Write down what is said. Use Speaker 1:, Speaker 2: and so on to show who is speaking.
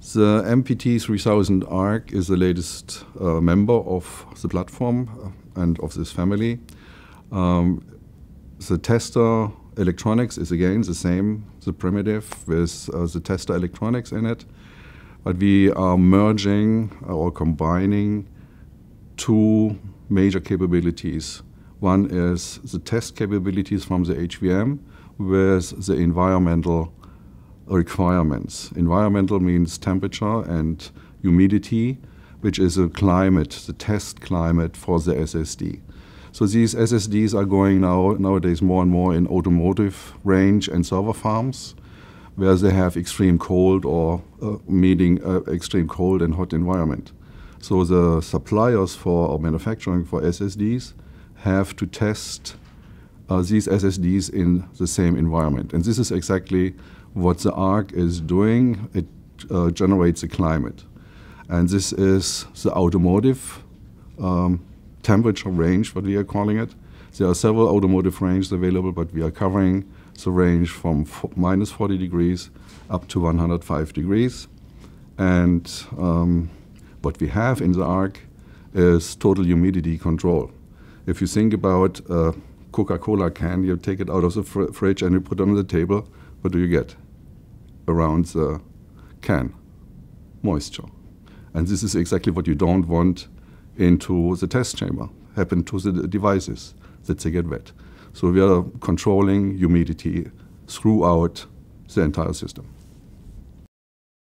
Speaker 1: The MPT 3000 ARC is the latest uh, member of the platform uh, and of this family. Um, the tester electronics is again the same, the primitive with uh, the tester electronics in it. But we are merging uh, or combining two major capabilities. One is the test capabilities from the HVM with the environmental requirements. Environmental means temperature and humidity, which is a climate, the test climate for the SSD. So these SSDs are going now nowadays more and more in automotive range and server farms, where they have extreme cold or uh, meeting uh, extreme cold and hot environment. So the suppliers for or manufacturing for SSDs have to test uh, these SSDs in the same environment, and this is exactly what the arc is doing, it uh, generates a climate. And this is the automotive um, temperature range, what we are calling it. There are several automotive ranges available, but we are covering the range from minus 40 degrees up to 105 degrees. And um, what we have in the arc is total humidity control. If you think about a Coca-Cola can, you take it out of the fr fridge and you put it on the table, what do you get? Around the can, moisture. And this is exactly what you don't want into the test chamber, happen to the devices that they get wet. So we are controlling humidity throughout the entire system.